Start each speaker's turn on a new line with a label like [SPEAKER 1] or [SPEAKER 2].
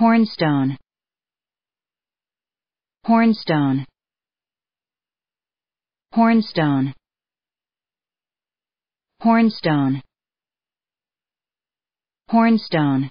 [SPEAKER 1] Hornstone Hornstone Hornstone Hornstone Hornstone